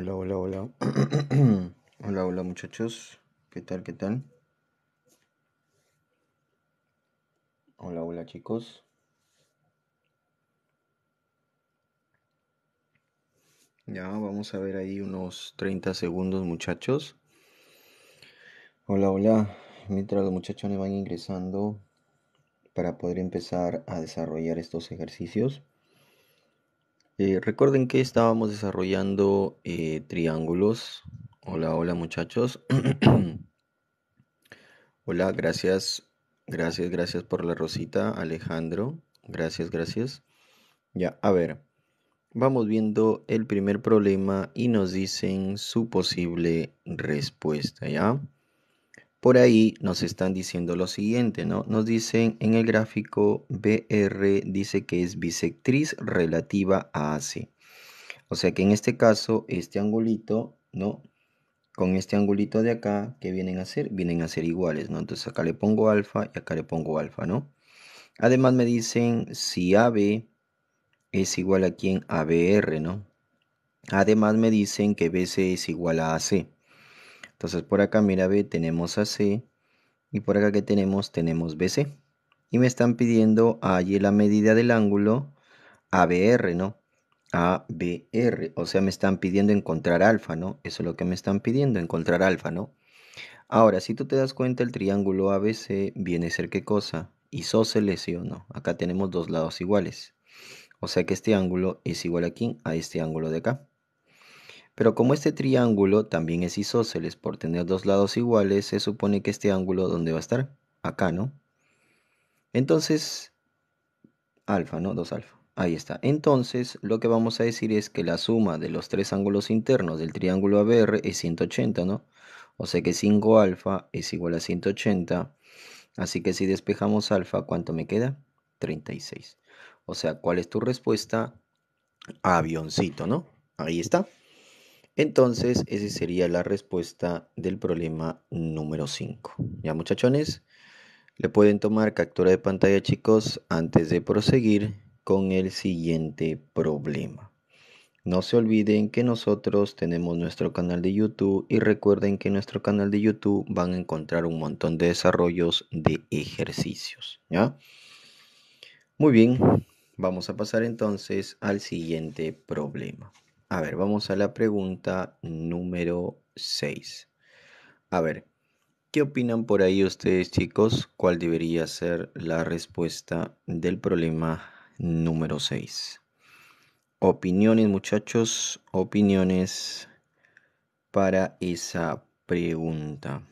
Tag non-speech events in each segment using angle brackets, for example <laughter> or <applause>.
Hola, hola, hola. <clears throat> hola, hola muchachos. ¿Qué tal? ¿Qué tal? Hola, hola chicos. Ya, vamos a ver ahí unos 30 segundos muchachos. Hola, hola. Mientras los muchachos me van ingresando para poder empezar a desarrollar estos ejercicios. Eh, recuerden que estábamos desarrollando eh, triángulos. Hola, hola muchachos. <clears throat> hola, gracias, gracias, gracias por la rosita, Alejandro. Gracias, gracias. Ya, a ver, vamos viendo el primer problema y nos dicen su posible respuesta, ¿ya? por ahí nos están diciendo lo siguiente, ¿no? Nos dicen en el gráfico BR dice que es bisectriz relativa a AC. O sea que en este caso, este angulito, ¿no? Con este angulito de acá, ¿qué vienen a ser? Vienen a ser iguales, ¿no? Entonces acá le pongo alfa y acá le pongo alfa, ¿no? Además me dicen si AB es igual a quien ABR, ¿no? Además me dicen que BC es igual a AC. Entonces por acá, mira, B, tenemos AC. Y por acá que tenemos, tenemos BC. Y me están pidiendo allí la medida del ángulo ABR, ¿no? ABR. O sea, me están pidiendo encontrar alfa, ¿no? Eso es lo que me están pidiendo, encontrar alfa, ¿no? Ahora, si tú te das cuenta, el triángulo ABC viene a ser qué cosa? Isósceles, no? Acá tenemos dos lados iguales. O sea que este ángulo es igual aquí a este ángulo de acá. Pero como este triángulo también es isósceles por tener dos lados iguales, se supone que este ángulo, ¿dónde va a estar? Acá, ¿no? Entonces, alfa, ¿no? 2 alfa. Ahí está. Entonces, lo que vamos a decir es que la suma de los tres ángulos internos del triángulo ABR es 180, ¿no? O sea que 5 alfa es igual a 180. Así que si despejamos alfa, ¿cuánto me queda? 36. O sea, ¿cuál es tu respuesta? Avioncito, ¿no? Ahí está. Entonces, esa sería la respuesta del problema número 5. Ya muchachones, le pueden tomar captura de pantalla chicos antes de proseguir con el siguiente problema. No se olviden que nosotros tenemos nuestro canal de YouTube y recuerden que en nuestro canal de YouTube van a encontrar un montón de desarrollos de ejercicios, ¿ya? Muy bien, vamos a pasar entonces al siguiente problema. A ver, vamos a la pregunta número 6. A ver, ¿qué opinan por ahí ustedes chicos? ¿Cuál debería ser la respuesta del problema número 6? Opiniones muchachos, opiniones para esa pregunta.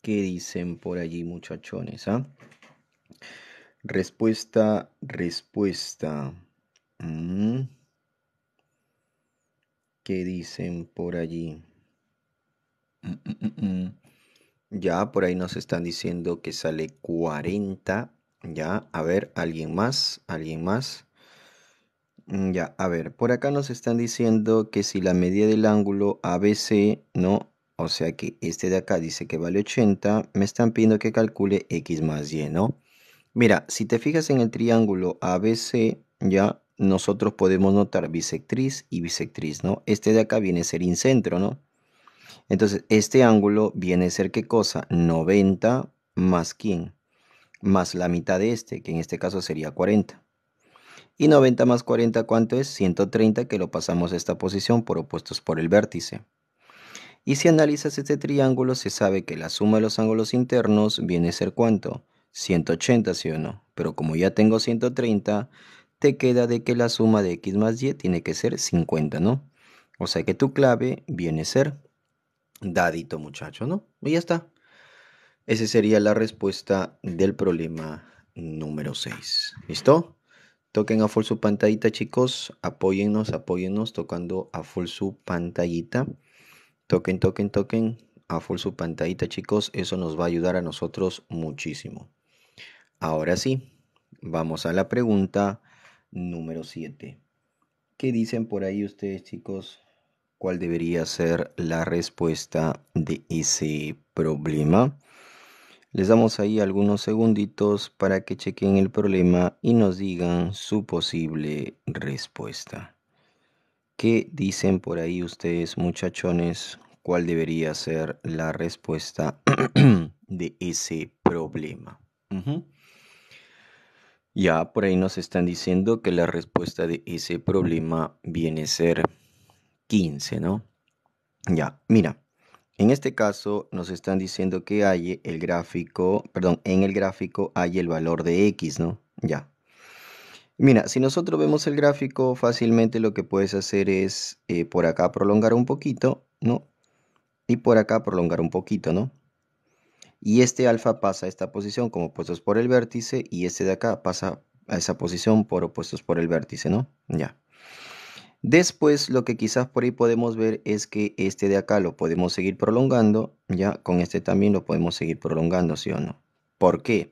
¿Qué dicen por allí muchachones? Ah? Respuesta, respuesta. Mm. ¿Qué dicen por allí. Mm, mm, mm, ya, por ahí nos están diciendo que sale 40. Ya, a ver, alguien más, alguien más. Ya, a ver, por acá nos están diciendo que si la media del ángulo ABC, ¿no? O sea que este de acá dice que vale 80, me están pidiendo que calcule X más Y, ¿no? Mira, si te fijas en el triángulo ABC, ya nosotros podemos notar bisectriz y bisectriz, ¿no? Este de acá viene a ser incentro, ¿no? Entonces, este ángulo viene a ser, ¿qué cosa? 90 más quién? Más la mitad de este, que en este caso sería 40. Y 90 más 40, ¿cuánto es? 130, que lo pasamos a esta posición por opuestos por el vértice. Y si analizas este triángulo, se sabe que la suma de los ángulos internos viene a ser ¿cuánto? 180, ¿sí o no? Pero como ya tengo 130, te queda de que la suma de x más y tiene que ser 50, ¿no? O sea que tu clave viene a ser dadito, muchacho, ¿no? Y ya está. Esa sería la respuesta del problema número 6. ¿Listo? Toquen a full su pantallita, chicos. Apóyennos, apóyennos tocando a full su pantallita. Toquen, toquen, toquen a full su pantallita, chicos. Eso nos va a ayudar a nosotros muchísimo. Ahora sí, vamos a la pregunta número 7. ¿Qué dicen por ahí ustedes, chicos? ¿Cuál debería ser la respuesta de ese problema? Les damos ahí algunos segunditos para que chequen el problema y nos digan su posible respuesta. ¿Qué dicen por ahí ustedes muchachones? ¿Cuál debería ser la respuesta <clears throat> de ese problema? Ya por ahí nos están diciendo que la respuesta de ese problema viene a ser 15, ¿no? Ya, mira, en este caso nos están diciendo que hay el gráfico, perdón, en el gráfico hay el valor de X, ¿no? Ya. Mira, si nosotros vemos el gráfico, fácilmente lo que puedes hacer es eh, por acá prolongar un poquito, ¿no? Y por acá prolongar un poquito, ¿no? y este alfa pasa a esta posición como opuestos por el vértice y este de acá pasa a esa posición por opuestos por el vértice, ¿no? Ya. Después lo que quizás por ahí podemos ver es que este de acá lo podemos seguir prolongando, ya con este también lo podemos seguir prolongando, ¿sí o no? ¿Por qué?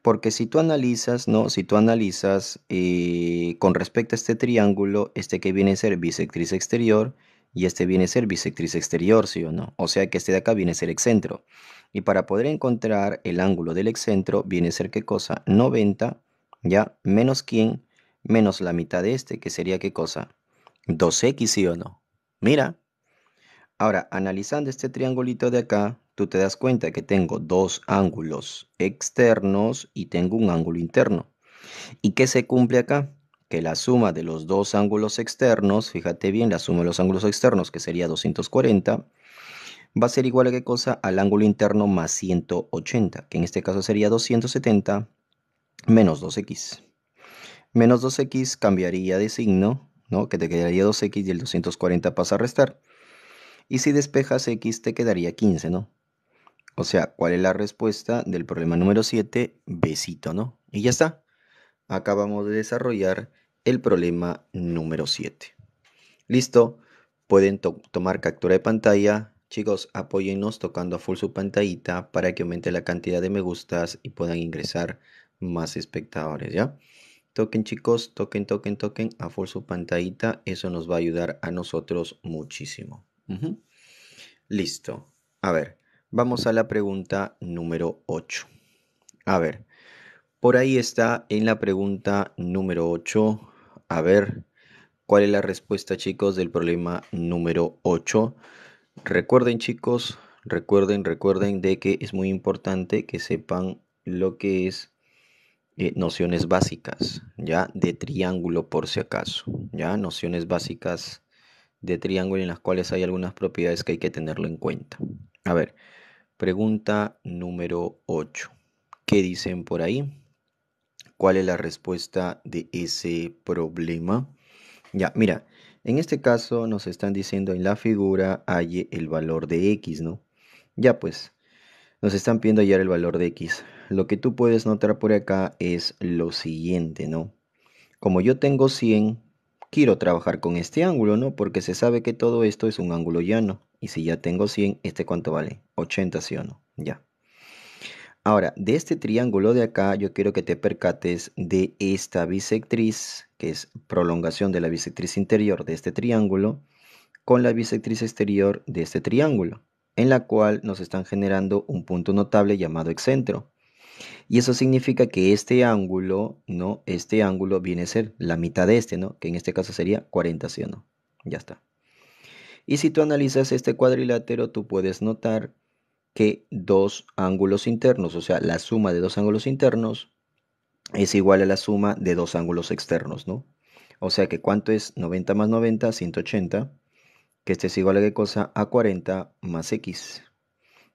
Porque si tú analizas, ¿no? Si tú analizas eh, con respecto a este triángulo, este que viene a ser bisectriz exterior y este viene a ser bisectriz exterior, ¿sí o no? O sea que este de acá viene a ser excentro. Y para poder encontrar el ángulo del excentro, viene a ser qué cosa? 90, ¿ya? Menos quién, menos la mitad de este, que sería qué cosa? 2x, ¿sí o no? Mira. Ahora, analizando este triangulito de acá, tú te das cuenta que tengo dos ángulos externos y tengo un ángulo interno. ¿Y qué se cumple acá? Que la suma de los dos ángulos externos, fíjate bien, la suma de los ángulos externos, que sería 240, va a ser igual a qué cosa? Al ángulo interno más 180, que en este caso sería 270 menos 2x. Menos 2x cambiaría de signo, ¿no? Que te quedaría 2x y el 240 pasa a restar. Y si despejas x te quedaría 15, ¿no? O sea, ¿cuál es la respuesta del problema número 7? Besito, ¿no? Y ya está. Acabamos de desarrollar el problema número 7. Listo. Pueden tomar captura de pantalla Chicos, apóyennos tocando a full su pantallita para que aumente la cantidad de me gustas y puedan ingresar más espectadores, ¿ya? Toquen chicos, toquen, toquen, toquen a full su pantallita. Eso nos va a ayudar a nosotros muchísimo. Listo. A ver, vamos a la pregunta número 8. A ver, por ahí está en la pregunta número 8. A ver, ¿cuál es la respuesta chicos del problema número 8? Recuerden chicos, recuerden, recuerden de que es muy importante que sepan lo que es eh, nociones básicas, ¿ya? De triángulo por si acaso, ¿ya? Nociones básicas de triángulo en las cuales hay algunas propiedades que hay que tenerlo en cuenta. A ver, pregunta número 8. ¿Qué dicen por ahí? ¿Cuál es la respuesta de ese problema? Ya, mira, en este caso nos están diciendo en la figura hay el valor de x, ¿no? Ya pues, nos están pidiendo hallar el valor de x. Lo que tú puedes notar por acá es lo siguiente, ¿no? Como yo tengo 100, quiero trabajar con este ángulo, ¿no? Porque se sabe que todo esto es un ángulo llano. Y si ya tengo 100, ¿este cuánto vale? 80, ¿sí o no? Ya. Ahora, de este triángulo de acá, yo quiero que te percates de esta bisectriz, que es prolongación de la bisectriz interior de este triángulo, con la bisectriz exterior de este triángulo, en la cual nos están generando un punto notable llamado excentro. Y eso significa que este ángulo, ¿no? Este ángulo viene a ser la mitad de este, ¿no? Que en este caso sería 40, ¿sí o no? Ya está. Y si tú analizas este cuadrilátero, tú puedes notar que dos ángulos internos, o sea, la suma de dos ángulos internos es igual a la suma de dos ángulos externos, ¿no? O sea que cuánto es 90 más 90, 180, que este es igual a qué cosa? A 40 más x.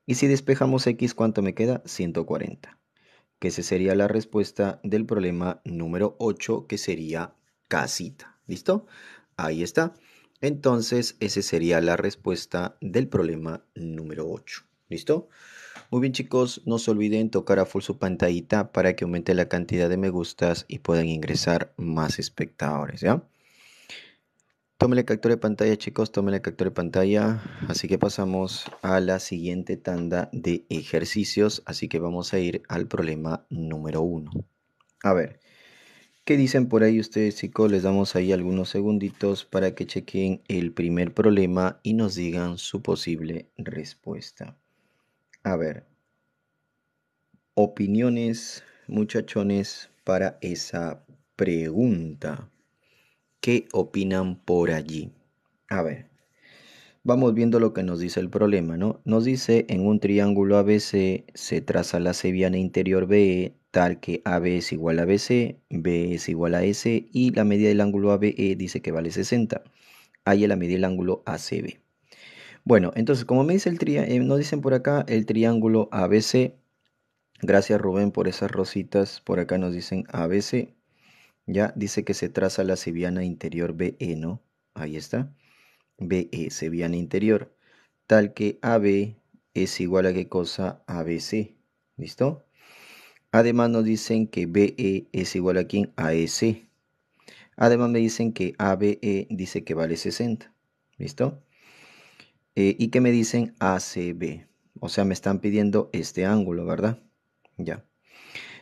Y si despejamos x, ¿cuánto me queda? 140, que esa sería la respuesta del problema número 8, que sería casita, ¿listo? Ahí está. Entonces, esa sería la respuesta del problema número 8. ¿Listo? Muy bien chicos, no se olviden tocar a full su pantallita para que aumente la cantidad de me gustas y puedan ingresar más espectadores, ¿ya? la captura de pantalla chicos, la captura de pantalla. Así que pasamos a la siguiente tanda de ejercicios, así que vamos a ir al problema número uno. A ver, ¿qué dicen por ahí ustedes chicos? Les damos ahí algunos segunditos para que chequen el primer problema y nos digan su posible respuesta. A ver, opiniones, muchachones, para esa pregunta. ¿Qué opinan por allí? A ver, vamos viendo lo que nos dice el problema, ¿no? Nos dice en un triángulo ABC se traza la seviana interior BE tal que AB es igual a BC, B es igual a S y la medida del ángulo ABE dice que vale 60. Ahí es la medida del ángulo ACB. Bueno, entonces, como me dice el triángulo, eh, nos dicen por acá el triángulo ABC. Gracias Rubén por esas rositas. Por acá nos dicen ABC. Ya dice que se traza la seviana interior BE, ¿no? Ahí está. BE, seviana interior. Tal que AB es igual a qué cosa? ABC. ¿Listo? Además nos dicen que BE es igual a quién? AEC. Además me dicen que ABE dice que vale 60. ¿Listo? Eh, y que me dicen ACB. O sea, me están pidiendo este ángulo, ¿verdad? Ya.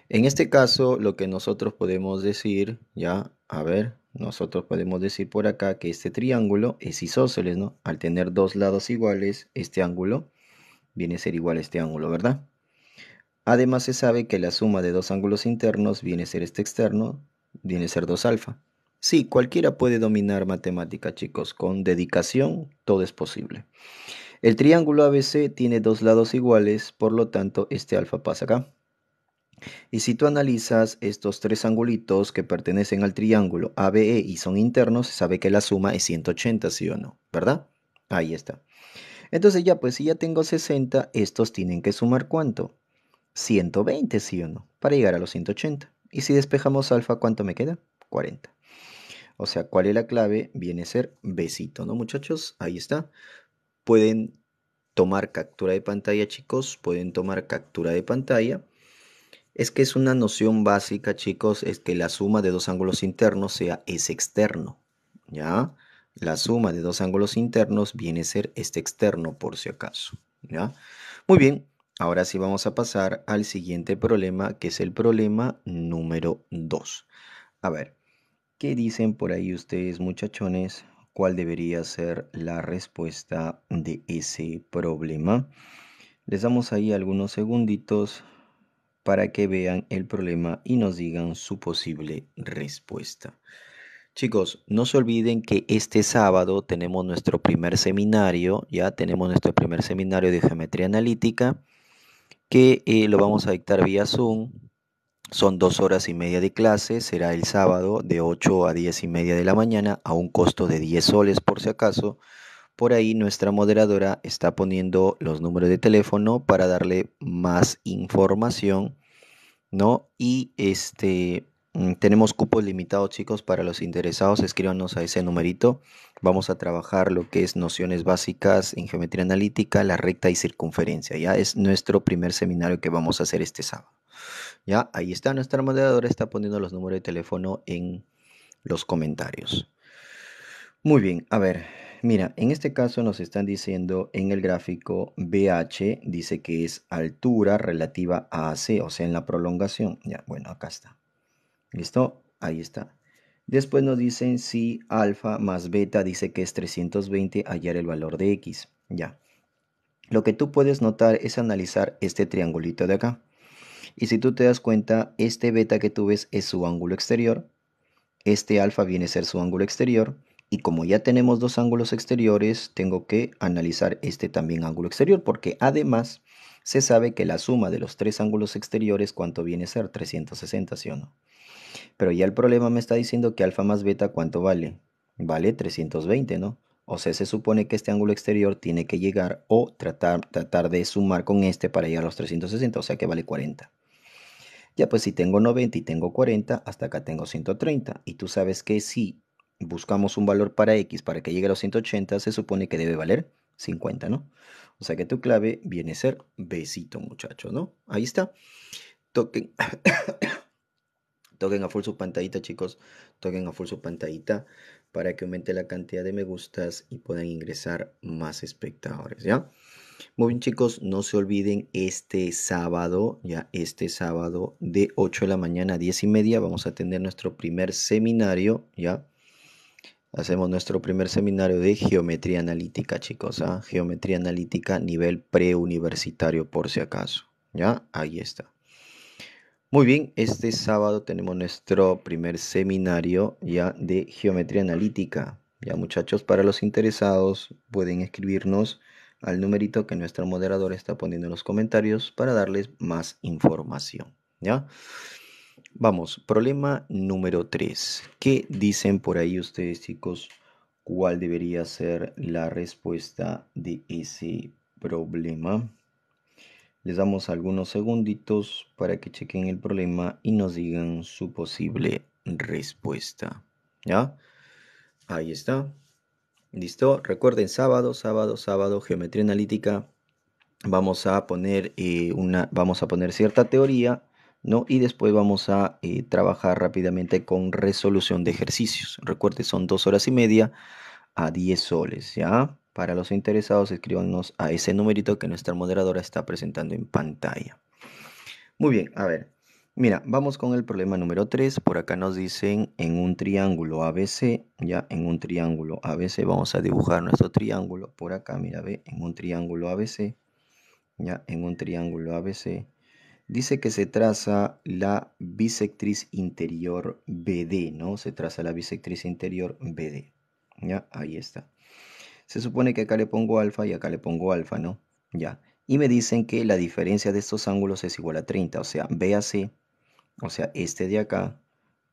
En este caso, lo que nosotros podemos decir, ya, a ver, nosotros podemos decir por acá que este triángulo es isósceles, ¿no? Al tener dos lados iguales, este ángulo viene a ser igual a este ángulo, ¿verdad? Además se sabe que la suma de dos ángulos internos viene a ser este externo, viene a ser 2 alfa. Sí, cualquiera puede dominar matemática, chicos. Con dedicación todo es posible. El triángulo ABC tiene dos lados iguales, por lo tanto este alfa pasa acá. Y si tú analizas estos tres angulitos que pertenecen al triángulo ABE y son internos, se sabe que la suma es 180, sí o no, ¿verdad? Ahí está. Entonces ya, pues si ya tengo 60, estos tienen que sumar cuánto? 120, sí o no, para llegar a los 180. Y si despejamos alfa, ¿cuánto me queda? 40. O sea, ¿cuál es la clave? Viene a ser besito, ¿no, muchachos? Ahí está. Pueden tomar captura de pantalla, chicos. Pueden tomar captura de pantalla. Es que es una noción básica, chicos, es que la suma de dos ángulos internos sea es externo, ¿ya? La suma de dos ángulos internos viene a ser este externo, por si acaso, ¿ya? Muy bien, ahora sí vamos a pasar al siguiente problema, que es el problema número 2. A ver, ¿Qué dicen por ahí ustedes muchachones? ¿Cuál debería ser la respuesta de ese problema? Les damos ahí algunos segunditos para que vean el problema y nos digan su posible respuesta. Chicos, no se olviden que este sábado tenemos nuestro primer seminario, ya tenemos nuestro primer seminario de geometría analítica, que eh, lo vamos a dictar vía Zoom son dos horas y media de clase, será el sábado de 8 a 10 y media de la mañana a un costo de 10 soles por si acaso. Por ahí nuestra moderadora está poniendo los números de teléfono para darle más información, ¿no? Y este, mm, tenemos cupos limitados, chicos, para los interesados, escríbanos a ese numerito. Vamos a trabajar lo que es nociones básicas en geometría analítica, la recta y circunferencia. Ya es nuestro primer seminario que vamos a hacer este sábado. Ya, ahí está, nuestra moderadora está poniendo los números de teléfono en los comentarios. Muy bien, a ver, mira, en este caso nos están diciendo en el gráfico BH, dice que es altura relativa a AC, o sea, en la prolongación. Ya, bueno, acá está. ¿Listo? Ahí está. Después nos dicen si alfa más beta dice que es 320, hallar el valor de x. Ya. Lo que tú puedes notar es analizar este triangulito de acá. Y si tú te das cuenta, este beta que tú ves es su ángulo exterior, este alfa viene a ser su ángulo exterior, y como ya tenemos dos ángulos exteriores, tengo que analizar este también ángulo exterior, porque además se sabe que la suma de los tres ángulos exteriores, ¿cuánto viene a ser? 360, ¿sí o no? Pero ya el problema me está diciendo que alfa más beta, ¿cuánto vale? Vale 320, ¿no? O sea, se supone que este ángulo exterior tiene que llegar o tratar, tratar de sumar con este para llegar a los 360, o sea que vale 40. Ya pues si tengo 90 y tengo 40, hasta acá tengo 130. Y tú sabes que si buscamos un valor para x para que llegue a los 180, se supone que debe valer 50, ¿no? O sea que tu clave viene a ser besito, muchachos, ¿no? Ahí está. Toquen. <coughs> toquen a full su pantallita, chicos. Toquen a full su pantallita para que aumente la cantidad de me gustas y puedan ingresar más espectadores, ¿ya? Muy bien chicos, no se olviden este sábado, ya este sábado de 8 de la mañana a 10 y media vamos a tener nuestro primer seminario, ya. Hacemos nuestro primer seminario de geometría analítica chicos, ¿ah? geometría analítica nivel preuniversitario por si acaso, ya, ahí está. Muy bien, este sábado tenemos nuestro primer seminario ya de geometría analítica. Ya muchachos, para los interesados pueden escribirnos al numerito que nuestro moderador está poniendo en los comentarios para darles más información. ¿Ya? Vamos, problema número 3. ¿Qué dicen por ahí ustedes, chicos? ¿Cuál debería ser la respuesta de ese problema? Les damos algunos segunditos para que chequen el problema y nos digan su posible respuesta. ¿Ya? Ahí está. ¿Listo? Recuerden, sábado, sábado, sábado, geometría analítica. Vamos a poner, eh, una, vamos a poner cierta teoría, ¿no? Y después vamos a eh, trabajar rápidamente con resolución de ejercicios. Recuerden, son dos horas y media a diez soles, ¿ya? Para los interesados, escríbanos a ese numerito que nuestra moderadora está presentando en pantalla. Muy bien, a ver. Mira, vamos con el problema número 3. Por acá nos dicen en un triángulo ABC, ya en un triángulo ABC, vamos a dibujar nuestro triángulo. Por acá, mira, ve, en un triángulo ABC, ya en un triángulo ABC. Dice que se traza la bisectriz interior BD, ¿no? Se traza la bisectriz interior BD. Ya, ahí está. Se supone que acá le pongo alfa y acá le pongo alfa, ¿no? Ya. Y me dicen que la diferencia de estos ángulos es igual a 30, o sea, BAC o sea, este de acá,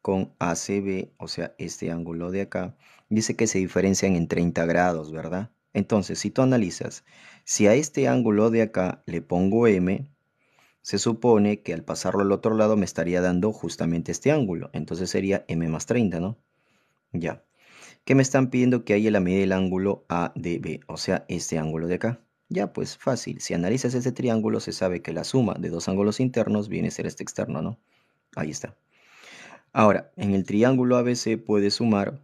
con ACB, o sea, este ángulo de acá, dice que se diferencian en 30 grados, ¿verdad? Entonces, si tú analizas, si a este ángulo de acá le pongo M, se supone que al pasarlo al otro lado me estaría dando justamente este ángulo. Entonces sería M más 30, ¿no? Ya. ¿Qué me están pidiendo que haya la medida del ángulo ADB? O sea, este ángulo de acá. Ya, pues fácil. Si analizas este triángulo, se sabe que la suma de dos ángulos internos viene a ser este externo, ¿no? Ahí está. Ahora, en el triángulo ABC puede sumar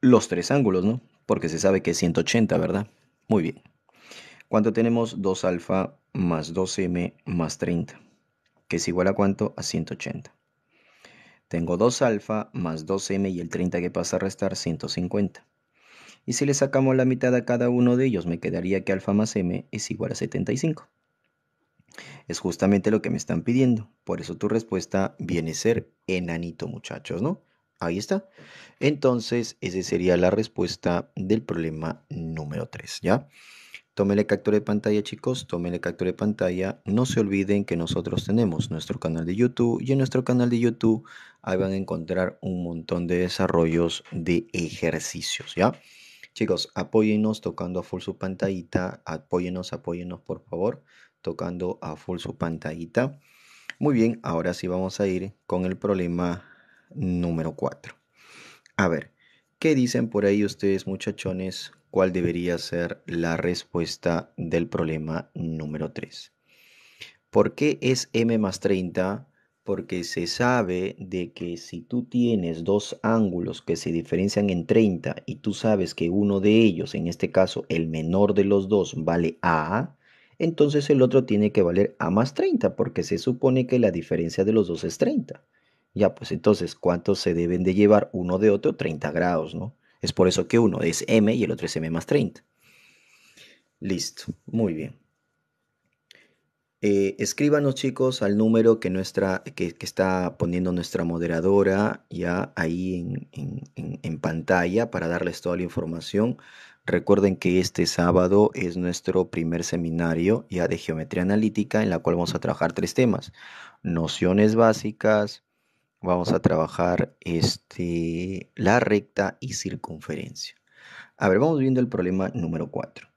los tres ángulos, ¿no? Porque se sabe que es 180, ¿verdad? Muy bien. ¿Cuánto tenemos? 2 alfa más 2m más 30, que es igual a cuánto? A 180. Tengo 2 alfa más 2m y el 30 que pasa a restar 150. Y si le sacamos la mitad a cada uno de ellos, me quedaría que alfa más m es igual a 75. Es justamente lo que me están pidiendo. Por eso tu respuesta viene a ser enanito, muchachos, ¿no? Ahí está. Entonces, esa sería la respuesta del problema número 3, ¿ya? Tómenle captura de pantalla, chicos, tómenle captura de pantalla. No se olviden que nosotros tenemos nuestro canal de YouTube y en nuestro canal de YouTube ahí van a encontrar un montón de desarrollos de ejercicios, ¿ya? Chicos, apóyenos tocando a full su pantallita, apóyenos apóyennos por favor tocando a full su pantallita. Muy bien, ahora sí vamos a ir con el problema número 4. A ver, ¿qué dicen por ahí ustedes muchachones? ¿Cuál debería ser la respuesta del problema número 3? ¿Por qué es m más 30? Porque se sabe de que si tú tienes dos ángulos que se diferencian en 30 y tú sabes que uno de ellos, en este caso el menor de los dos, vale a, entonces el otro tiene que valer a más 30, porque se supone que la diferencia de los dos es 30. Ya, pues entonces, ¿cuántos se deben de llevar uno de otro? 30 grados, ¿no? Es por eso que uno es m y el otro es m más 30. Listo, muy bien. Eh, escríbanos chicos al número que, nuestra, que, está poniendo nuestra moderadora ya ahí en, en, pantalla para darles toda la información. Recuerden que este sábado es nuestro primer seminario ya de geometría analítica en la cual vamos a trabajar tres temas. Nociones básicas, vamos a trabajar este, la recta y circunferencia. A ver, vamos viendo el problema número 4.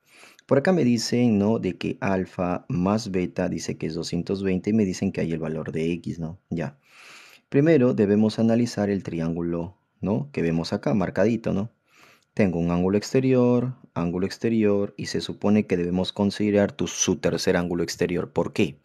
Por acá me dicen, ¿no? De que alfa más beta dice que es 220 y me dicen que hay el valor de x, ¿no? Ya. Primero debemos analizar el triángulo, ¿no? Que vemos acá, marcadito, ¿no? Tengo un ángulo exterior, ángulo exterior y se supone que debemos considerar su tercer ángulo exterior. ¿Por qué?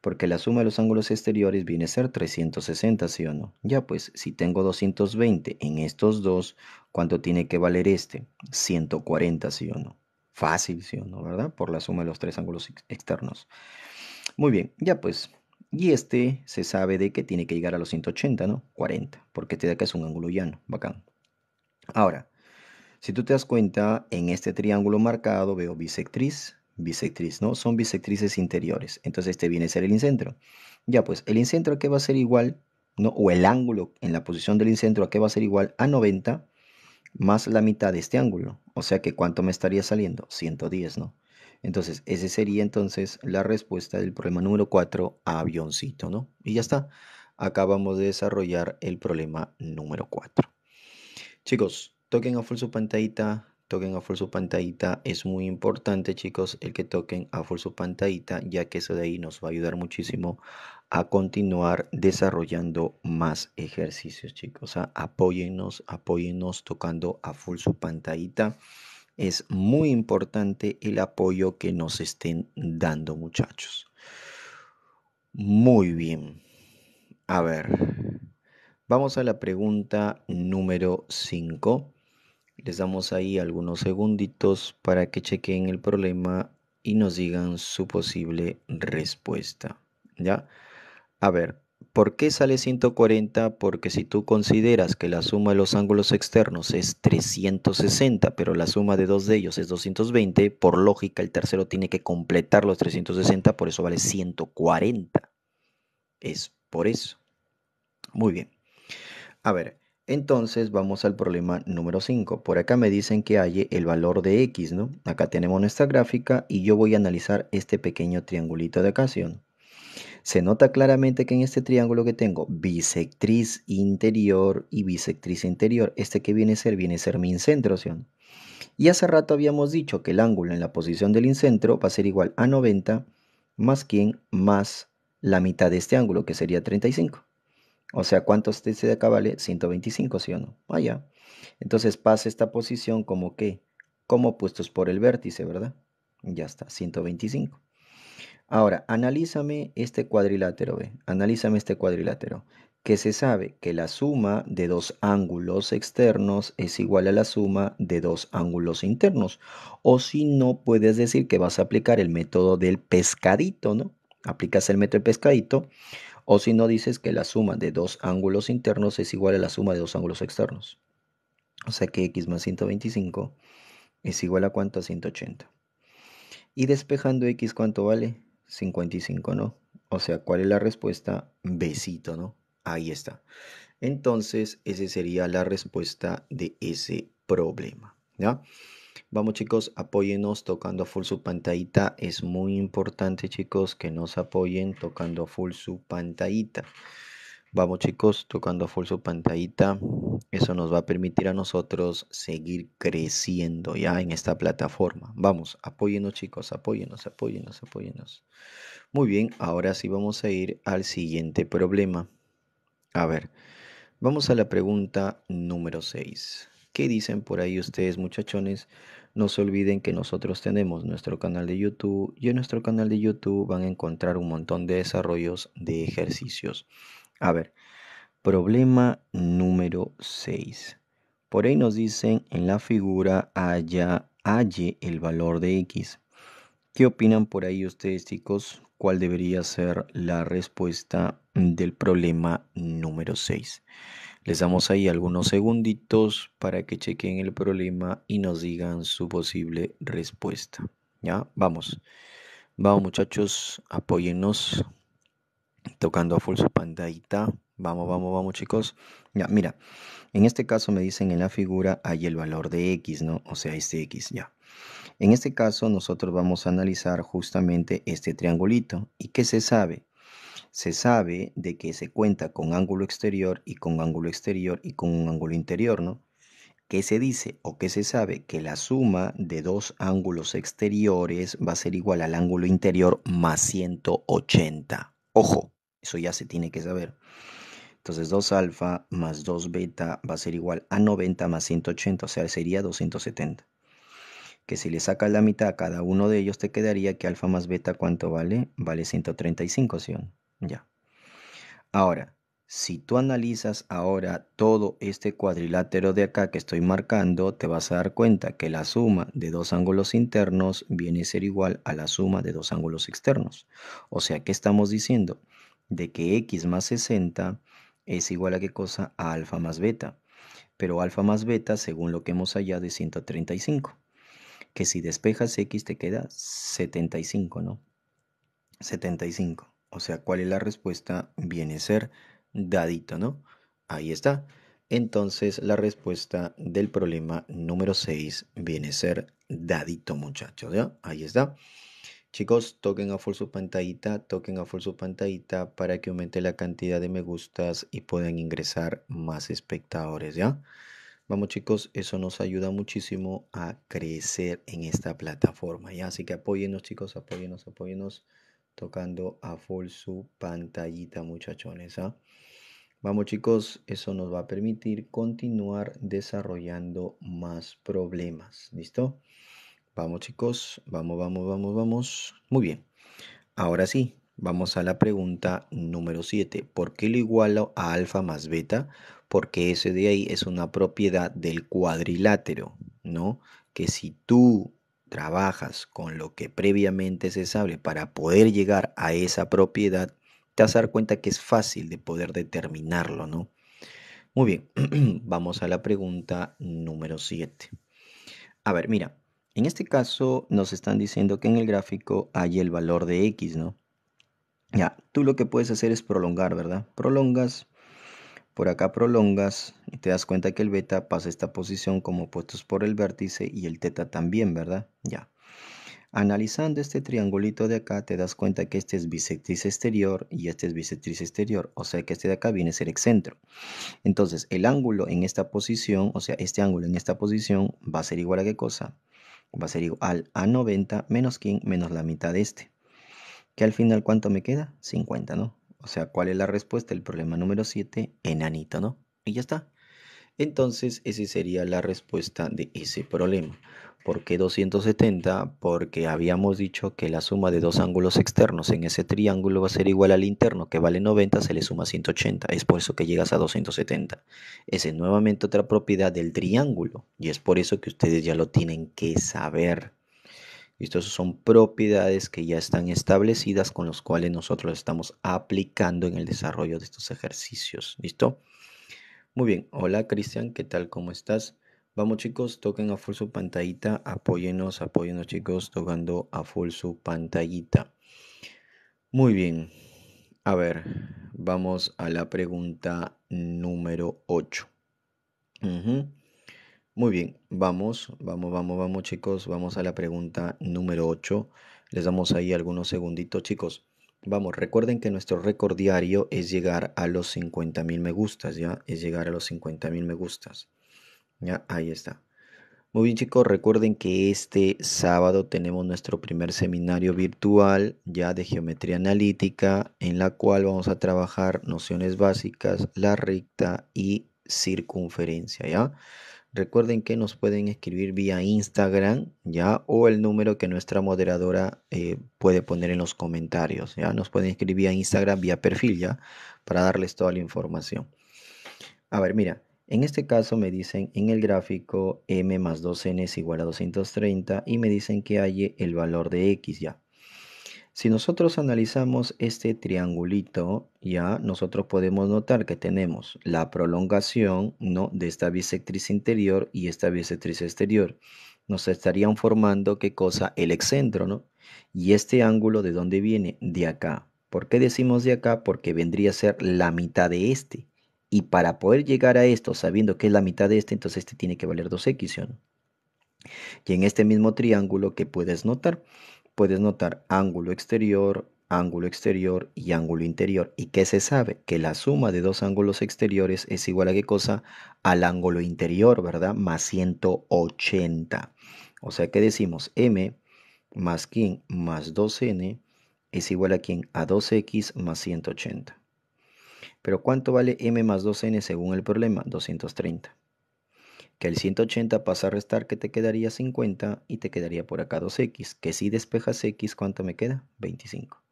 Porque la suma de los ángulos exteriores viene a ser 360, ¿sí o no? Ya pues, si tengo 220 en estos dos, ¿cuánto tiene que valer este? 140, ¿sí o no? Fácil, ¿sí o no? ¿Verdad? Por la suma de los tres ángulos externos. Muy bien, ya pues. Y este se sabe de que tiene que llegar a los 180, ¿no? 40, porque este de acá es un ángulo llano, bacán. Ahora, si tú te das cuenta, en este triángulo marcado veo bisectriz, bisectriz, ¿no? Son bisectrices interiores. Entonces este viene a ser el incentro. Ya pues, el incentro que va a ser igual, ¿no? O el ángulo en la posición del incentro que va a ser igual a 90 más la mitad de este ángulo. O sea que ¿cuánto me estaría saliendo? 110, ¿no? Entonces, esa sería entonces la respuesta del problema número 4, avioncito, ¿no? Y ya está. Acabamos de desarrollar el problema número 4. Chicos, Toquen a full su pantallita, toquen a full su pantallita. Es muy importante, chicos, el que toquen a full su pantallita, ya que eso de ahí nos va a ayudar muchísimo a continuar desarrollando más ejercicios, chicos. O apóyennos, apóyennos tocando a full su pantallita. Es muy importante el apoyo que nos estén dando, muchachos. Muy bien. A ver, vamos a la pregunta número 5. Les damos ahí algunos segunditos para que chequen el problema y nos digan su posible respuesta. ¿Ya? A ver, ¿por qué sale 140? Porque si tú consideras que la suma de los ángulos externos es 360, pero la suma de dos de ellos es 220, por lógica el tercero tiene que completar los 360, por eso vale 140. Es por eso. Muy bien. A ver, entonces vamos al problema número 5. Por acá me dicen que halle el valor de x, ¿no? Acá tenemos nuestra gráfica y yo voy a analizar este pequeño triangulito de ocasión. Se nota claramente que en este triángulo que tengo bisectriz interior y bisectriz interior, este que viene a ser, viene a ser mi incentro, Y hace rato habíamos dicho que el ángulo en la posición del incentro va a ser igual a 90 más quién más la mitad de este ángulo, que sería 35. O sea, ¿cuánto de acá vale? 125, ¿sí o no? Vaya. Ah, Entonces pasa esta posición como que, como puestos por el vértice, ¿verdad? Ya está, 125. Ahora, analízame este cuadrilátero, ¿ve? Analízame este cuadrilátero. Que se sabe que la suma de dos ángulos externos es igual a la suma de dos ángulos internos. O si no, puedes decir que vas a aplicar el método del pescadito, ¿no? Aplicas el método del pescadito o si no dices que la suma de dos ángulos internos es igual a la suma de dos ángulos externos. O sea que x más 125 es igual a cuánto? A 180. Y despejando x, ¿cuánto vale? 55, ¿no? O sea, ¿cuál es la respuesta? Besito, ¿no? Ahí está. Entonces, esa sería la respuesta de ese problema, ¿ya? Vamos chicos, apóyenos tocando full su pantallita. Es muy importante chicos que nos apoyen tocando full su pantallita. Vamos chicos, tocando full su pantallita. Eso nos va a permitir a nosotros seguir creciendo ya en esta plataforma. Vamos, apóyenos, chicos, apóyenos, apóyenos, apóyenos. Muy bien, ahora sí vamos a ir al siguiente problema. A ver, vamos a la pregunta número 6. ¿Qué dicen por ahí ustedes muchachones? No se olviden que nosotros tenemos nuestro canal de YouTube y en nuestro canal de YouTube van a encontrar un montón de desarrollos de ejercicios. A ver, problema número 6. Por ahí nos dicen en la figura haya, el valor de x. ¿Qué opinan por ahí ustedes chicos? cuál debería ser la respuesta del problema número 6. Les damos ahí algunos segunditos para que chequen el problema y nos digan su posible respuesta. ¿Ya? Vamos. Vamos muchachos, apóyennos tocando a full su pantallita. Vamos, vamos, vamos chicos. Ya, mira, en este caso me dicen en la figura hay el valor de X, ¿no? O sea, este X, ya. En este caso nosotros vamos a analizar justamente este triangulito. ¿Y qué se sabe? Se sabe de que se cuenta con ángulo exterior y con ángulo exterior y con un ángulo interior, ¿no? ¿Qué se dice o qué se sabe? Que la suma de dos ángulos exteriores va a ser igual al ángulo interior más 180. Ojo, eso ya se tiene que saber. Entonces 2 alfa más 2 beta va a ser igual a 90 más 180, o sea, sería 270 que si le sacas la mitad a cada uno de ellos te quedaría que alfa más beta cuánto vale? Vale 135, ¿sí? Ya. Ahora, si tú analizas ahora todo este cuadrilátero de acá que estoy marcando, te vas a dar cuenta que la suma de dos ángulos internos viene a ser igual a la suma de dos ángulos externos. O sea, ¿qué estamos diciendo? De que x más 60 es igual a qué cosa? A alfa más beta. Pero alfa más beta, según lo que hemos hallado, es 135 que si despejas X te queda 75, ¿no? 75. O sea, ¿cuál es la respuesta? Viene a ser dadito, ¿no? Ahí está. Entonces, la respuesta del problema número 6 viene a ser dadito, muchachos. ¿ya? Ahí está. Chicos, toquen a full su pantallita, toquen a full su pantallita para que aumente la cantidad de me gustas y puedan ingresar más espectadores, ¿ya? Vamos chicos, eso nos ayuda muchísimo a crecer en esta plataforma. ¿ya? Así que apóyenos chicos, apóyenos, apóyenos tocando a full su pantallita muchachones. ¿ah? Vamos chicos, eso nos va a permitir continuar desarrollando más problemas. ¿Listo? Vamos chicos, vamos, vamos, vamos, vamos. Muy bien. Ahora sí, Vamos a la pregunta número 7. ¿Por qué lo igualo a alfa más beta? Porque ese de ahí es una propiedad del cuadrilátero, ¿no? Que si tú trabajas con lo que previamente se sabe para poder llegar a esa propiedad, te vas a dar cuenta que es fácil de poder determinarlo, ¿no? Muy bien, <clears throat> vamos a la pregunta número 7. A ver, mira, en este caso nos están diciendo que en el gráfico hay el valor de x, ¿no? Ya, tú lo que puedes hacer es prolongar, ¿verdad? Prolongas, por acá prolongas y te das cuenta que el beta pasa esta posición como puestos por el vértice y el teta también, ¿verdad? Ya. Analizando este triangulito de acá, te das cuenta que este es bisectriz exterior y este es bisectriz exterior, o sea que este de acá viene a ser excentro. Entonces, el ángulo en esta posición, o sea, este ángulo en esta posición va a ser igual a qué cosa? Va a ser igual a 90 menos quién menos la mitad de este que al final cuánto me queda? 50, ¿no? O sea, ¿cuál es la respuesta? El problema número 7, enanito, ¿no? Y ya está. Entonces, esa sería la respuesta de ese problema. ¿Por qué 270? Porque habíamos dicho que la suma de dos ángulos externos en ese triángulo va a ser igual al interno, que vale 90, se le suma 180. Es por eso que llegas a 270. Esa es nuevamente otra propiedad del triángulo. Y es por eso que ustedes ya lo tienen que saber. Estos son propiedades que ya están establecidas con los cuales nosotros estamos aplicando en el desarrollo de estos ejercicios. ¿Listo? Muy bien. Hola Cristian, ¿qué tal? ¿Cómo estás? Vamos chicos, toquen a full su pantallita. Apóyenos, apóyenos chicos, tocando a full su pantallita. Muy bien. A ver, vamos a la pregunta número 8. Muy bien, vamos, vamos, vamos, vamos chicos, vamos a la pregunta número 8. Les damos ahí algunos segunditos chicos. Vamos, recuerden que nuestro récord diario es llegar a los 50.000 me gustas, ¿ya? Es llegar a los 50.000 me gustas. Ya, ahí está. Muy bien chicos, recuerden que este sábado tenemos nuestro primer seminario virtual ya de geometría analítica en la cual vamos a trabajar nociones básicas, la recta y circunferencia, ¿ya? Recuerden que nos pueden escribir vía Instagram, ¿ya? O el número que nuestra moderadora eh, puede poner en los comentarios, ¿ya? Nos pueden escribir vía Instagram, vía perfil, ¿ya? Para darles toda la información. A ver, mira, en este caso me dicen en el gráfico m más 2n es igual a 230 y me dicen que halle el valor de x, ¿ya? Si nosotros analizamos este triangulito, ya nosotros podemos notar que tenemos la prolongación ¿no? de esta bisectriz interior y esta bisectriz exterior. Nos estarían formando, ¿qué cosa? El excentro, ¿no? Y este ángulo, ¿de dónde viene? De acá. ¿Por qué decimos de acá? Porque vendría a ser la mitad de este. Y para poder llegar a esto, sabiendo que es la mitad de este, entonces este tiene que valer 2x, ¿no? Y en este mismo triángulo que puedes notar, puedes notar ángulo exterior, ángulo exterior y ángulo interior. ¿Y qué se sabe? Que la suma de dos ángulos exteriores es igual a qué cosa? Al ángulo interior, ¿verdad? Más 180. O sea que decimos m más quién más 2n es igual a quién a 2x más 180. Pero ¿cuánto vale m más 2n según el problema? 230 que el 180 pasa a restar que te quedaría 50 y te quedaría por acá 2x, que si despejas x, ¿cuánto me queda? 25.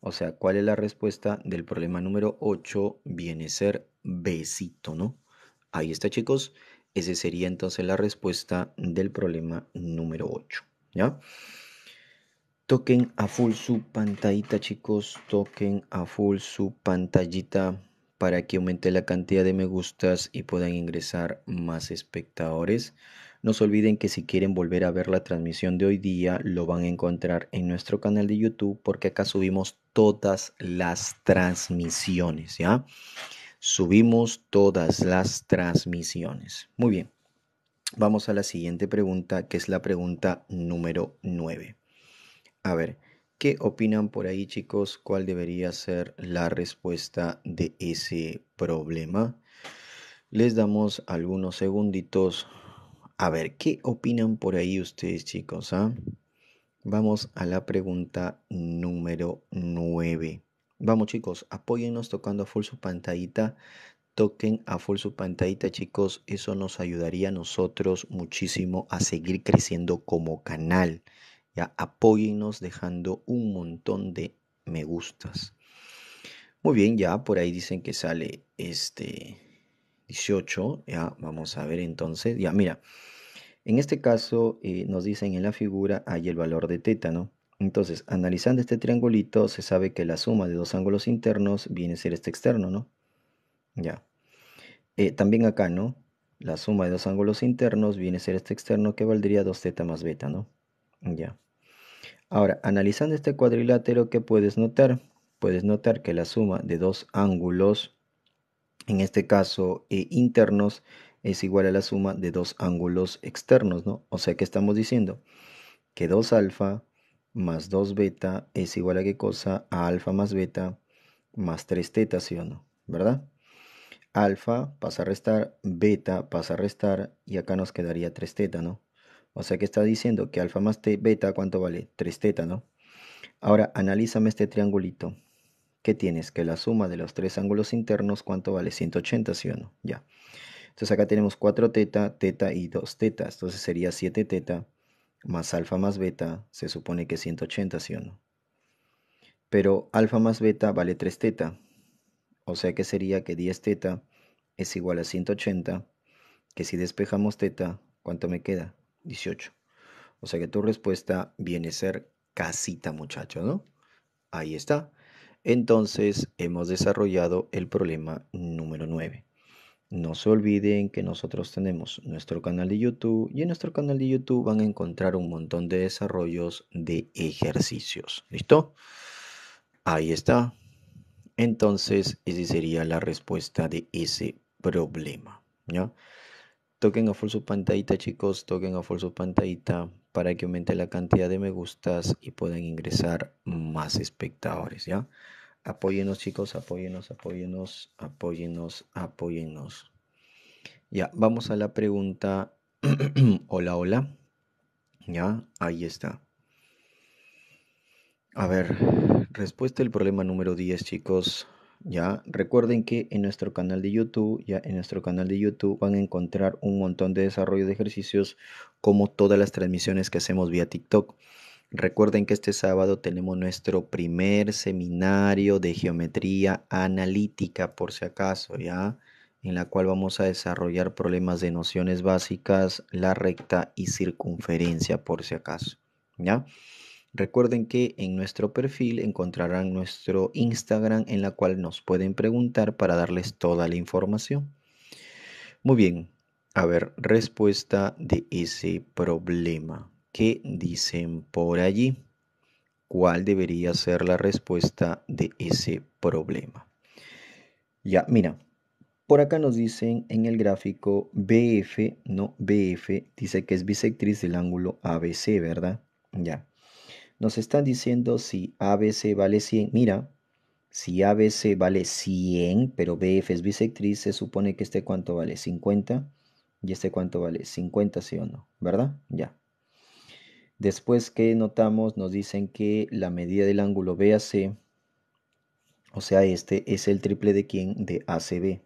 O sea, ¿cuál es la respuesta del problema número 8? Viene a ser besito, ¿no? Ahí está, chicos. Esa sería entonces la respuesta del problema número 8, ¿ya? Toquen a full su pantallita, chicos. Toquen a full su pantallita para que aumente la cantidad de me gustas y puedan ingresar más espectadores. No se olviden que si quieren volver a ver la transmisión de hoy día, lo van a encontrar en nuestro canal de YouTube porque acá subimos todas las transmisiones, ¿ya? Subimos todas las transmisiones. Muy bien. Vamos a la siguiente pregunta, que es la pregunta número 9. A ver, ¿Qué opinan por ahí chicos? ¿Cuál debería ser la respuesta de ese problema? Les damos algunos segunditos. A ver, ¿qué opinan por ahí ustedes chicos? Ah? Vamos a la pregunta número 9. Vamos chicos, apóyennos tocando a full su pantallita. Toquen a full su pantallita chicos. Eso nos ayudaría a nosotros muchísimo a seguir creciendo como canal. Ya apóyennos dejando un montón de me gustas. Muy bien, ya por ahí dicen que sale este 18. Ya vamos a ver entonces. Ya mira, en este caso eh, nos dicen en la figura hay el valor de teta, ¿no? Entonces, analizando este triangulito, se sabe que la suma de dos ángulos internos viene a ser este externo, ¿no? Ya. Eh, también acá, ¿no? La suma de dos ángulos internos viene a ser este externo que valdría 2 teta más beta, ¿no? Ya. Ahora, analizando este cuadrilátero, ¿qué puedes notar? Puedes notar que la suma de dos ángulos, en este caso eh, internos, es igual a la suma de dos ángulos externos, ¿no? O sea, que estamos diciendo? Que 2 alfa más 2 beta es igual a qué cosa? A alfa más beta más 3 teta, ¿sí o no? ¿Verdad? Alfa pasa a restar, beta pasa a restar y acá nos quedaría 3 teta, ¿no? O sea que está diciendo que alfa más beta, ¿cuánto vale? 3 teta, ¿no? Ahora, analízame este triangulito. ¿Qué tienes? Que la suma de los tres ángulos internos, ¿cuánto vale? 180, ¿sí o no? Ya. Entonces acá tenemos 4 teta, teta y 2 teta. Entonces sería 7 teta más alfa más beta, se supone que 180, ¿sí o no? Pero alfa más beta vale 3 teta. O sea que sería que 10 teta es igual a 180, que si despejamos teta, ¿cuánto me queda? 18. O sea que tu respuesta viene a ser casita, muchachos, ¿no? Ahí está. Entonces hemos desarrollado el problema número 9. No se olviden que nosotros tenemos nuestro canal de YouTube y en nuestro canal de YouTube van a encontrar un montón de desarrollos de ejercicios. ¿Listo? Ahí está. Entonces, esa sería la respuesta de ese problema. ¿no? Toquen a full su pantallita, chicos. Toquen a full su pantallita para que aumente la cantidad de me gustas y puedan ingresar más espectadores, ¿ya? Apóyennos, chicos. apóyenos apóyenos apóyennos, apóyenos Ya, vamos a la pregunta. <clears throat> hola, hola. Ya, ahí está. A ver, respuesta al problema número 10, chicos. ¿ya? Recuerden que en nuestro canal de YouTube, ya en nuestro canal de YouTube van a encontrar un montón de desarrollo de ejercicios como todas las transmisiones que hacemos vía TikTok. Recuerden que este sábado tenemos nuestro primer seminario de geometría analítica, por si acaso, ¿ya? En la cual vamos a desarrollar problemas de nociones básicas, la recta y circunferencia, por si acaso, ¿ya? Recuerden que en nuestro perfil encontrarán nuestro Instagram en la cual nos pueden preguntar para darles toda la información. Muy bien, a ver, respuesta de ese problema. ¿Qué dicen por allí? ¿Cuál debería ser la respuesta de ese problema? Ya, mira, por acá nos dicen en el gráfico BF, no BF, dice que es bisectriz del ángulo ABC, ¿verdad? Ya nos están diciendo si ABC vale 100. Mira, si ABC vale 100, pero BF es bisectriz, se supone que este cuánto vale 50 y este cuánto vale 50, sí o no, ¿verdad? Ya. Después que notamos, nos dicen que la medida del ángulo BAC, o sea, este es el triple de quién? De ACB,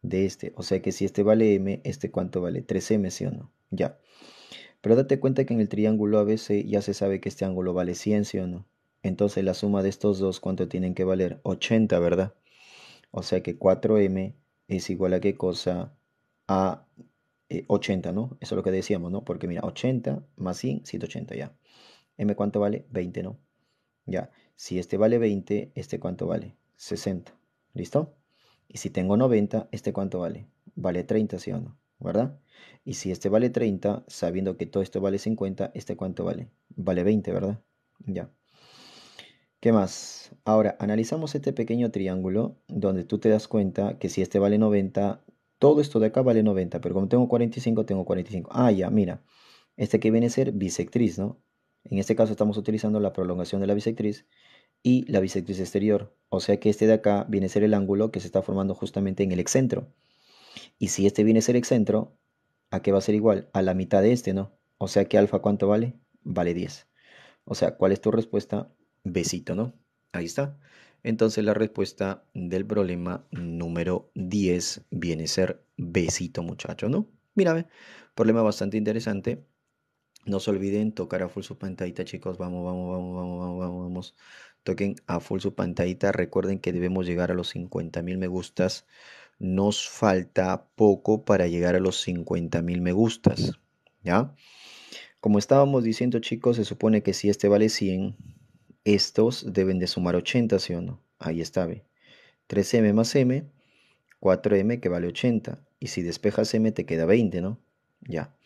de este. O sea que si este vale M, este cuánto vale 3M, sí o no, ya. Pero date cuenta que en el triángulo ABC ya se sabe que este ángulo vale 100, ¿sí o no? Entonces la suma de estos dos, ¿cuánto tienen que valer? 80, ¿verdad? O sea que 4m es igual a qué cosa? A 80, eh, ¿no? Eso es lo que decíamos, ¿no? Porque mira, 80 más 100, 180 ya. ¿M cuánto vale? 20, ¿no? Ya. Si este vale 20, ¿este cuánto vale? 60. ¿Listo? Y si tengo 90, ¿este cuánto vale? Vale 30, ¿sí o no? ¿verdad? Y si este vale 30, sabiendo que todo esto vale 50, ¿este cuánto vale? Vale 20, ¿verdad? Ya. ¿Qué más? Ahora, analizamos este pequeño triángulo donde tú te das cuenta que si este vale 90, todo esto de acá vale 90, pero como tengo 45, tengo 45. Ah, ya, mira. Este que viene a ser bisectriz, ¿no? En este caso estamos utilizando la prolongación de la bisectriz y la bisectriz exterior. O sea que este de acá viene a ser el ángulo que se está formando justamente en el excentro. Y si este viene a ser excentro, ¿a qué va a ser igual? A la mitad de este, ¿no? O sea que alfa cuánto vale? Vale 10. O sea, ¿cuál es tu respuesta? Besito, ¿no? Ahí está. Entonces la respuesta del problema número 10 viene a ser besito, muchacho, ¿no? Mira, problema bastante interesante. No se olviden tocar a full su pantallita, chicos. Vamos, vamos, vamos, vamos, vamos, vamos, Toquen a full su pantallita. Recuerden que debemos llegar a los 50.000 me gustas nos falta poco para llegar a los 50.000 me gustas. ¿Ya? Como estábamos diciendo chicos, se supone que si este vale 100, estos deben de sumar 80, ¿sí o no? Ahí está, ve. 3m más m, 4m que vale 80. Y si despejas m te queda 20, ¿no? Ya.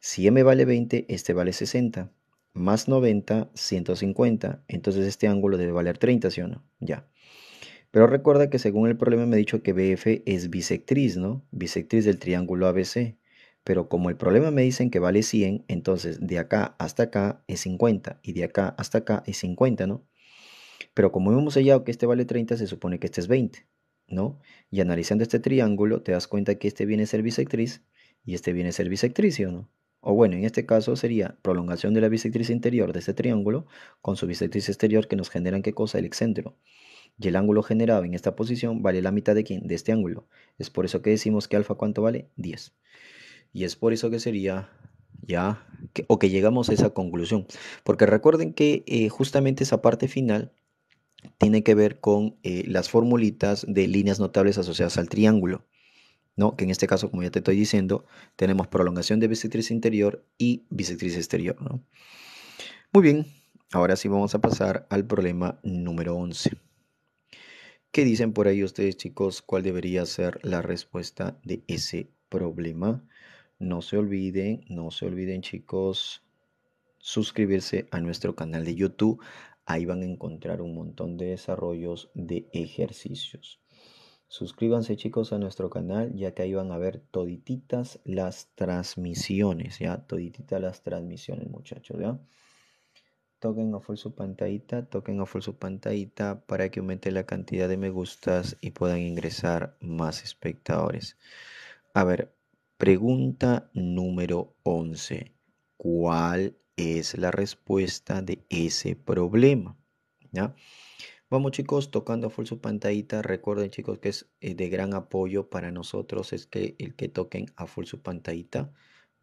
Si m vale 20, este vale 60. Más 90, 150. Entonces este ángulo debe valer 30, ¿sí o no? Ya. Pero recuerda que según el problema me he dicho que BF es bisectriz, ¿no? Bisectriz del triángulo ABC. Pero como el problema me dicen que vale 100, entonces de acá hasta acá es 50 y de acá hasta acá es 50, ¿no? Pero como hemos sellado que este vale 30, se supone que este es 20, ¿no? Y analizando este triángulo, te das cuenta que este viene a ser bisectriz y este viene a ser bisectriz, o no? O bueno, en este caso sería prolongación de la bisectriz interior de este triángulo con su bisectriz exterior que nos generan qué cosa, el excentro y el ángulo generado en esta posición vale la mitad de quién? De este ángulo. Es por eso que decimos que alfa cuánto vale? 10. Y es por eso que sería ya, o que llegamos a esa conclusión. Porque recuerden que eh, justamente esa parte final tiene que ver con eh, las formulitas de líneas notables asociadas al triángulo. ¿No? que en este caso, como ya te estoy diciendo, tenemos prolongación de bisectriz interior y bisectriz exterior. Muy bien, ahora sí vamos a pasar al problema número 11. ¿Qué dicen por ahí ustedes chicos? ¿Cuál debería ser la respuesta de ese problema? No se olviden, no se olviden chicos, suscribirse a nuestro canal de YouTube. Ahí van a encontrar un montón de desarrollos de ejercicios. Suscríbanse chicos a nuestro canal ya que ahí van a ver todititas las transmisiones, ya, todititas las transmisiones muchachos, ya toquen a full su pantallita, toquen a full su pantallita para que aumente la cantidad de me gustas y puedan ingresar más espectadores. A ver, pregunta número 11. ¿Cuál es la respuesta de ese problema? Vamos chicos, tocando a full su pantallita. Recuerden chicos que es eh, de gran apoyo para nosotros es que el que toquen a full su pantallita.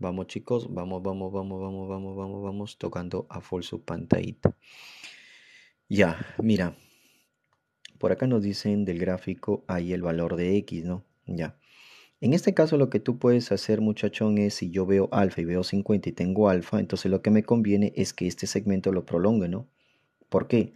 Vamos chicos, vamos, vamos, vamos, vamos, vamos, vamos, vamos, tocando a full su pantallita. Ya, mira, por acá nos dicen del gráfico ahí el valor de X, ¿no? Ya. En este caso lo que tú puedes hacer muchachón es si yo veo alfa y veo 50 y tengo alfa, entonces lo que me conviene es que este segmento lo prolongue, ¿no? ¿Por qué?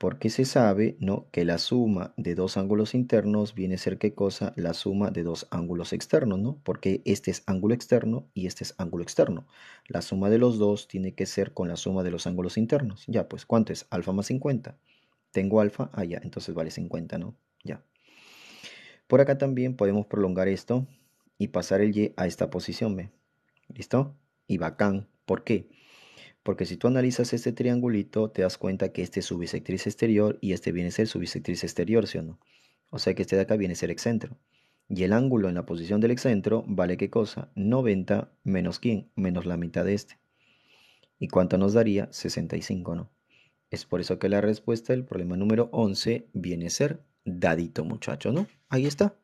porque se sabe ¿no? que la suma de dos ángulos internos viene a ser qué cosa? La suma de dos ángulos externos, ¿no? Porque este es ángulo externo y este es ángulo externo. La suma de los dos tiene que ser con la suma de los ángulos internos. Ya, pues, ¿cuánto es? Alfa más 50. Tengo alfa, ah, ya, entonces vale 50, ¿no? Ya. Por acá también podemos prolongar esto y pasar el y a esta posición, ¿ve? ¿Listo? Y bacán. ¿Por qué? Porque si tú analizas este triangulito, te das cuenta que este es su bisectriz exterior y este viene a ser su bisectriz exterior, ¿sí o no? O sea que este de acá viene a ser excentro. Y el ángulo en la posición del excentro vale qué cosa? 90 menos quién? Menos la mitad de este. ¿Y cuánto nos daría? 65, ¿no? Es por eso que la respuesta del problema número 11 viene a ser dadito, muchacho, ¿no? Ahí está.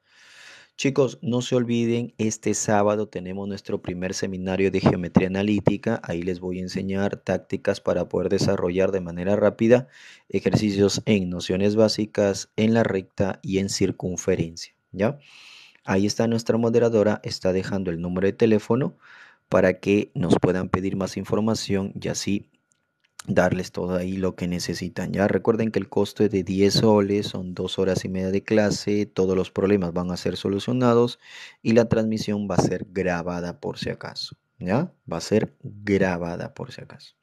Chicos, no se olviden, este sábado tenemos nuestro primer seminario de geometría analítica. Ahí les voy a enseñar tácticas para poder desarrollar de manera rápida ejercicios en nociones básicas, en la recta y en circunferencia. ¿ya? Ahí está nuestra moderadora, está dejando el número de teléfono para que nos puedan pedir más información y así darles todo ahí lo que necesitan. Ya recuerden que el costo es de 10 soles, son dos horas y media de clase, todos los problemas van a ser solucionados y la transmisión va a ser grabada por si acaso. ¿Ya? Va a ser grabada por si acaso.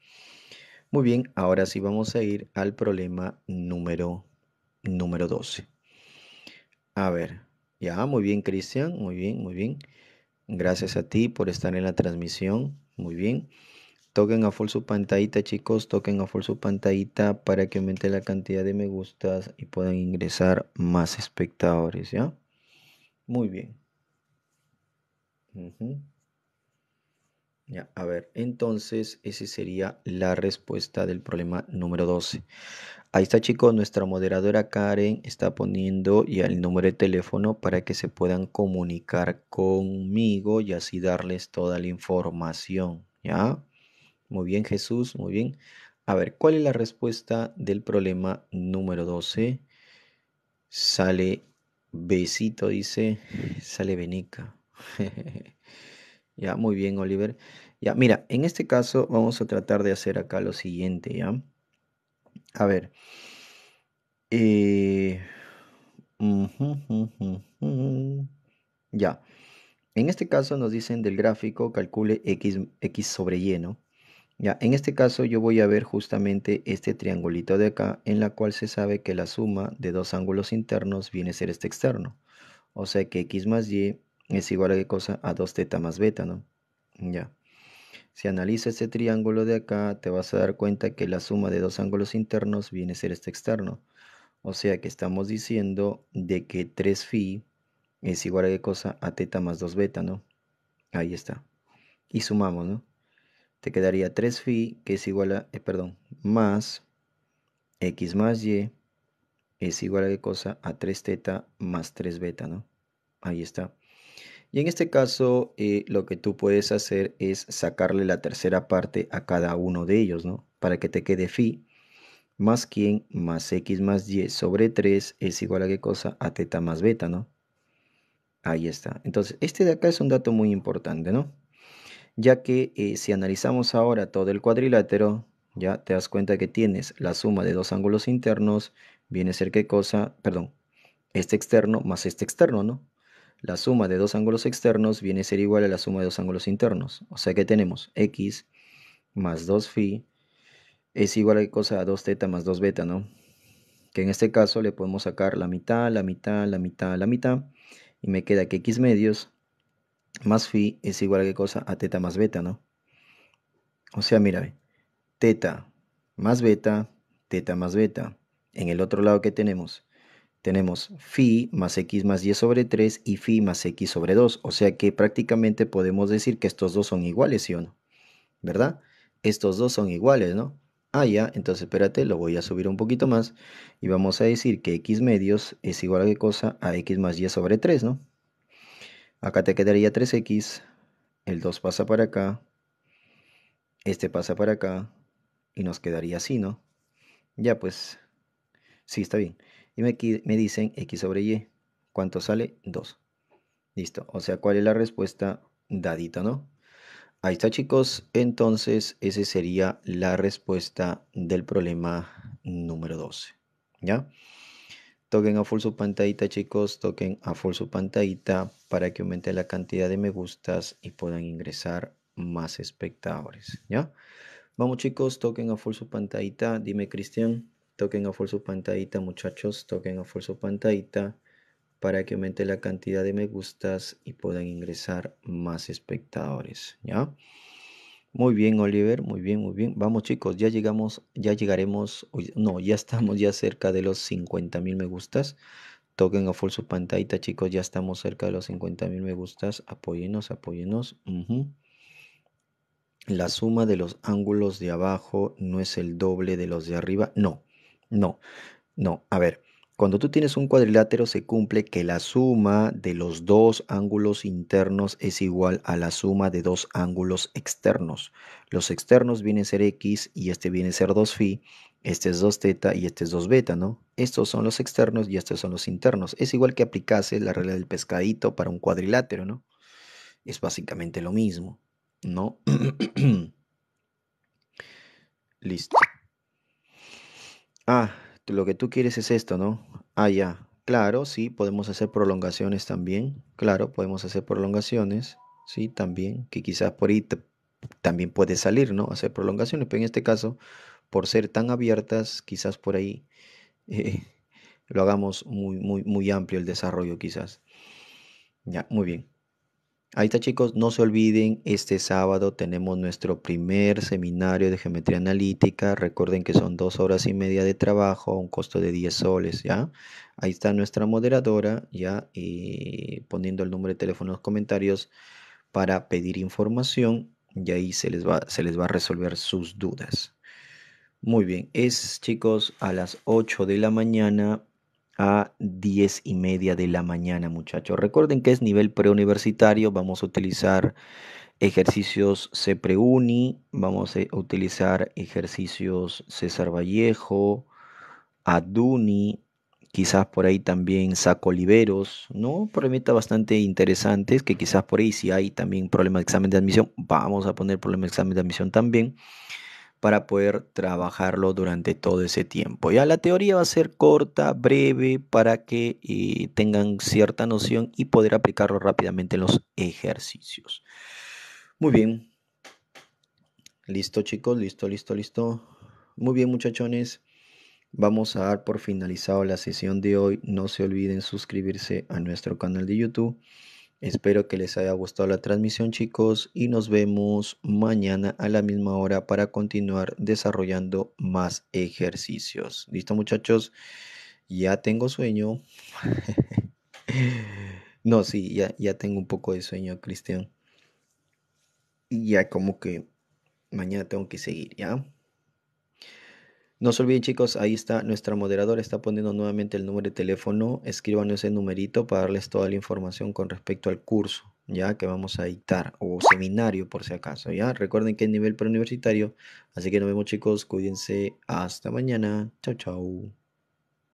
Muy bien, ahora sí vamos a ir al problema número, número 12. A ver, ya, muy bien Cristian, muy bien, muy bien. Gracias a ti por estar en la transmisión, muy bien. Toquen a full su pantallita, chicos. Toquen a full su pantallita para que aumente la cantidad de me gustas y puedan ingresar más espectadores, ¿ya? Muy bien. Ya, a ver, entonces esa sería la respuesta del problema número 12. Ahí está chicos, nuestra moderadora Karen está poniendo ya el número de teléfono para que se puedan comunicar conmigo y así darles toda la información, ¿ya? Muy bien, Jesús, muy bien. A ver, ¿cuál es la respuesta del problema número 12? Sale besito, dice, sale benica. <laughs> ya, muy bien, Oliver. Ya, mira, en este caso vamos a tratar de hacer acá lo siguiente, ¿ya? A ver. Eh, ya. En este caso nos dicen del gráfico calcule x, x sobre y, ¿no? Ya, en este caso yo voy a ver justamente este triangulito de acá, en la cual se sabe que la suma de dos ángulos internos viene a ser este externo. O sea que x más y es igual a qué cosa? A 2 teta más beta, ¿no? Ya. Si analizas este triángulo de acá, te vas a dar cuenta que la suma de dos ángulos internos viene a ser este externo. O sea que estamos diciendo de que 3 phi es igual a qué cosa? A teta más 2 beta, ¿no? Ahí está. Y sumamos, ¿no? te quedaría 3 phi que es igual a, eh, perdón, más x más y es igual a qué cosa, a 3 teta más 3 beta, ¿no? Ahí está. Y en este caso eh, lo que tú puedes hacer es sacarle la tercera parte a cada uno de ellos, ¿no? Para que te quede phi más quién más x más y sobre 3 es igual a qué cosa, a teta más beta, ¿no? Ahí está. Entonces, este de acá es un dato muy importante, ¿no? ya que eh, si analizamos ahora todo el cuadrilátero, ya te das cuenta que tienes la suma de dos ángulos internos, viene a ser qué cosa, perdón, este externo más este externo, ¿no? La suma de dos ángulos externos viene a ser igual a la suma de dos ángulos internos. O sea que tenemos x más 2phi es igual a qué cosa, a 2 teta más 2 beta, ¿no? Que en este caso le podemos sacar la mitad, la mitad, la mitad, la mitad. Y me queda que x medios más phi es igual a qué cosa? A teta más beta, ¿no? O sea, mira, teta más beta, teta más beta. En el otro lado, ¿qué tenemos? Tenemos phi más x más y sobre 3 y phi más x sobre 2. O sea que prácticamente podemos decir que estos dos son iguales, ¿sí o no? ¿Verdad? Estos dos son iguales, ¿no? Ah, ya, entonces espérate, lo voy a subir un poquito más y vamos a decir que x medios es igual a qué cosa? A x más y sobre 3, ¿no? Acá te quedaría 3x. El 2 pasa para acá. Este pasa para acá. Y nos quedaría así, ¿no? Ya pues. Sí, está bien. Y me, me dicen x sobre y. ¿Cuánto sale? 2. Listo. O sea, ¿cuál es la respuesta dadita, no? Ahí está chicos, entonces esa sería la respuesta del problema número 12, ¿ya? Toquen a full su pantadita, chicos. Toquen a full su pantadita para que aumente la cantidad de me gustas y puedan ingresar más espectadores. ¿Ya? Vamos, chicos. Toquen a full su pantadita, Dime, Cristian. Toquen a full su pantadita, muchachos. Toquen a full su pantadita para que aumente la cantidad de me gustas y puedan ingresar más espectadores. ¿Ya? Muy bien, Oliver, muy bien, muy bien. Vamos chicos, ya llegamos, ya llegaremos, no, ya estamos ya cerca de los 50 mil me gustas. Toquen a full su pantalla chicos, ya estamos cerca de los 50 mil me gustas. Apóyenos, apóyenos. La suma de los ángulos de abajo no es el doble de los de arriba. No, no, no. A ver, cuando tú tienes un cuadrilátero se cumple que la suma de los dos ángulos internos es igual a la suma de dos ángulos externos. Los externos vienen a ser x y este viene a ser 2phi, este es 2 teta y este es 2 beta, ¿no? Estos son los externos y estos son los internos. Es igual que aplicase la regla del pescadito para un cuadrilátero, ¿no? Es básicamente lo mismo, ¿no? <clears throat> Listo. Ah, lo que tú quieres es esto, ¿no? Ah, ya. Claro, sí, podemos hacer prolongaciones también. Claro, podemos hacer prolongaciones, sí, también, que quizás por ahí también puede salir, ¿no? Hacer prolongaciones, pero en este caso, por ser tan abiertas, quizás por ahí <laughs> eh, lo hagamos muy, muy, muy amplio el desarrollo, quizás. Ya, muy bien. Ahí está chicos, no se olviden, este sábado tenemos nuestro primer seminario de geometría analítica. Recuerden que son dos horas y media de trabajo un costo de 10 soles, ¿ya? Ahí está nuestra moderadora, ¿ya? Y poniendo el número de teléfono en los comentarios para pedir información y ahí se les va, se les va a resolver sus dudas. Muy bien, es chicos a las 8 de la mañana a 10 y media de la mañana, muchachos. Recuerden que es nivel preuniversitario, vamos a utilizar ejercicios preuni, vamos a utilizar ejercicios César Vallejo, Aduni, quizás por ahí también Sacoliveros, ¿no? problemas bastante interesantes que quizás por ahí si hay también problemas de examen de admisión, vamos a poner problemas de examen de admisión también para poder trabajarlo durante todo ese tiempo. Ya la teoría va a ser corta, breve, para que eh, tengan cierta noción y poder aplicarlo rápidamente en los ejercicios. Muy bien. Listo chicos, listo, listo, listo. Muy bien muchachones. Vamos a dar por finalizado la sesión de hoy. No se olviden suscribirse a nuestro canal de YouTube Espero que les haya gustado la transmisión chicos y nos vemos mañana a la misma hora para continuar desarrollando más ejercicios. ¿Listo muchachos? Ya tengo sueño. <laughs> no, sí, ya, ya tengo un poco de sueño, Cristian. Y ya como que mañana tengo que seguir, ¿ya? No se olviden chicos, ahí está nuestra moderadora, está poniendo nuevamente el número de teléfono, Escríbanos ese numerito para darles toda la información con respecto al curso, ya que vamos a editar, o seminario por si acaso, ya. Recuerden que es nivel preuniversitario, así que nos vemos chicos, cuídense, hasta mañana, chao chao.